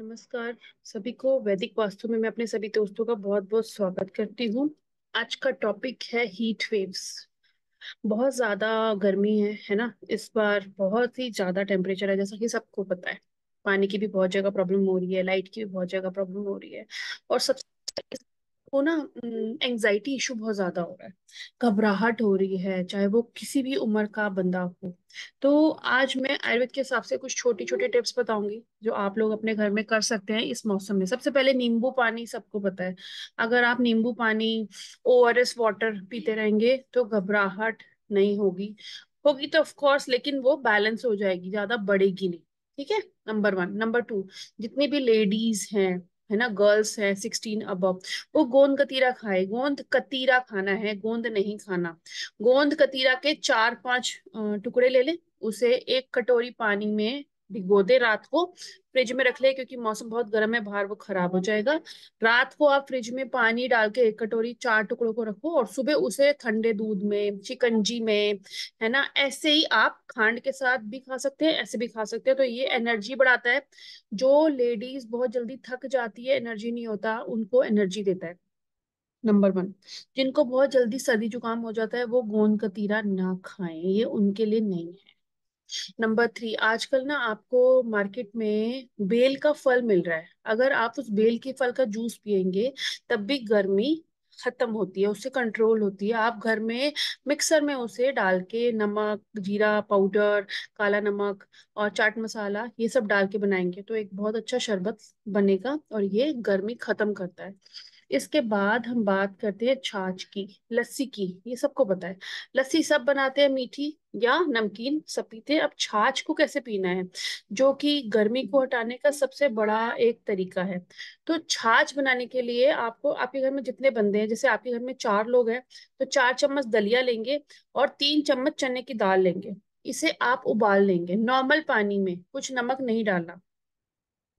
नमस्कार सभी को वैदिक वास्तु में मैं अपने सभी दोस्तों का बहुत बहुत स्वागत करती हूँ आज का टॉपिक है हीट वेव्स बहुत ज्यादा गर्मी है है ना इस बार बहुत ही ज्यादा टेम्परेचर है जैसा कि सबको पता है पानी की भी बहुत जगह प्रॉब्लम हो रही है लाइट की भी बहुत जगह प्रॉब्लम हो रही है और सबसे को ना एंजाइटी इशू बहुत ज्यादा हो रहा है घबराहट हो रही है चाहे वो किसी भी उम्र का बंदा हो तो आज मैं आयुर्वेद के हिसाब से कुछ छोटी छोटी टिप्स बताऊंगी जो आप लोग अपने घर में कर सकते हैं इस मौसम में सबसे पहले नींबू पानी सबको पता है अगर आप नींबू पानी ओ आर एस वाटर पीते रहेंगे तो घबराहट नहीं होगी होगी तो ऑफकोर्स लेकिन वो बैलेंस हो जाएगी ज्यादा बढ़ेगी नहीं ठीक है नंबर वन नंबर टू जितनी भी लेडीज हैं है ना गर्ल्स है सिक्सटीन अबव वो गोंद कतीरा खाए गोंद कतीरा खाना है गोंद नहीं खाना गोंद कतीरा के चार पांच टुकड़े ले ले उसे एक कटोरी पानी में भिगो दे रात को फ्रिज में रख ले क्योंकि मौसम बहुत गर्म है बाहर वो खराब हो जाएगा रात को आप फ्रिज में पानी डाल के एक कटोरी चार टुकड़ों को रखो और सुबह उसे ठंडे दूध में चिकनजी में है ना ऐसे ही आप खांड के साथ भी खा सकते हैं ऐसे भी खा सकते हैं तो ये एनर्जी बढ़ाता है जो लेडीज बहुत जल्दी थक जाती है एनर्जी नहीं होता उनको एनर्जी देता है नंबर वन जिनको बहुत जल्दी सर्दी जुकाम हो जाता है वो गोंद कतीरा ना खाएं ये उनके लिए नहीं है नंबर थ्री आजकल ना आपको मार्केट में बेल का फल मिल रहा है अगर आप उस बेल के फल का जूस पियेंगे तब भी गर्मी खत्म होती है उससे कंट्रोल होती है आप घर में मिक्सर में उसे डाल के नमक जीरा पाउडर काला नमक और चाट मसाला ये सब डाल के बनाएंगे तो एक बहुत अच्छा शरबत बनेगा और ये गर्मी खत्म करता है इसके बाद हम बात करते हैं छाछ की लस्सी की ये सबको पता है लस्सी सब बनाते हैं मीठी या नमकीन सब पीते हैं अब छाछ को कैसे पीना है जो कि गर्मी को हटाने का सबसे बड़ा एक तरीका है तो छाछ बनाने के लिए आपको आपके घर में जितने बंदे हैं जैसे आपके घर में चार लोग हैं तो चार चम्मच दलिया लेंगे और तीन चम्मच चने की दाल लेंगे इसे आप उबाल लेंगे नॉर्मल पानी में कुछ नमक नहीं डालना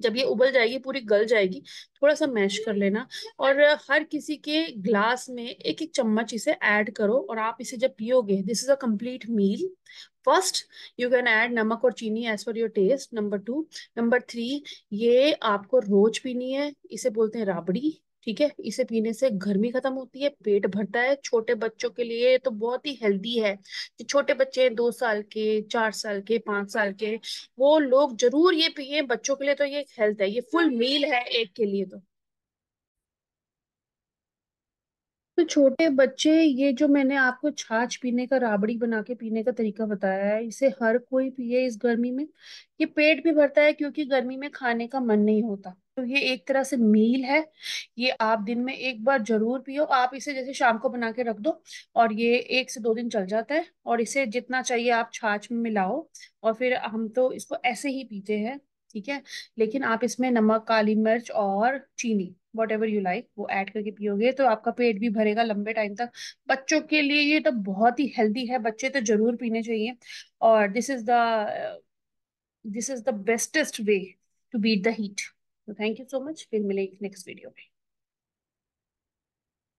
जब ये उबल जाएगी पूरी गल जाएगी थोड़ा सा मैश कर लेना और हर किसी के ग्लास में एक एक चम्मच इसे ऐड करो और आप इसे जब पियोगे this is a complete meal first you can add नमक और चीनी as per your taste number two number three ये आपको रोज पीनी है इसे बोलते हैं राबड़ी ठीक है इसे पीने से गर्मी खत्म होती है पेट भरता है छोटे बच्चों के लिए तो बहुत ही हेल्दी है जो छोटे बच्चे हैं दो साल के चार साल के पांच साल के वो लोग जरूर ये पिए बच्चों के लिए तो ये हेल्थ है ये फुल मील है एक के लिए तो तो छोटे बच्चे ये जो मैंने आपको छाछ पीने का राबड़ी बना के पीने का तरीका बताया है इसे हर कोई पिए इस गर्मी में ये पेट भी भरता है क्योंकि गर्मी में खाने का मन नहीं होता तो ये एक तरह से मील है ये आप दिन में एक बार जरूर पियो आप इसे जैसे शाम को बना के रख दो और ये एक से दो दिन चल जाता है और इसे जितना चाहिए आप छाछ में मिलाओ और फिर हम तो इसको ऐसे ही पीते हैं ठीक है लेकिन आप इसमें नमक काली मिर्च और चीनी वट एवर यू लाइक वो ऐड करके पियोगे तो आपका पेट भी भरेगा लंबे टाइम तक बच्चों के लिए ये तो बहुत ही हेल्दी है बच्चे तो जरूर पीने चाहिए और this is the this is the bestest way to beat the heat तो थैंक यू सो मच फिर मिलेंगे नेक्स्ट वीडियो में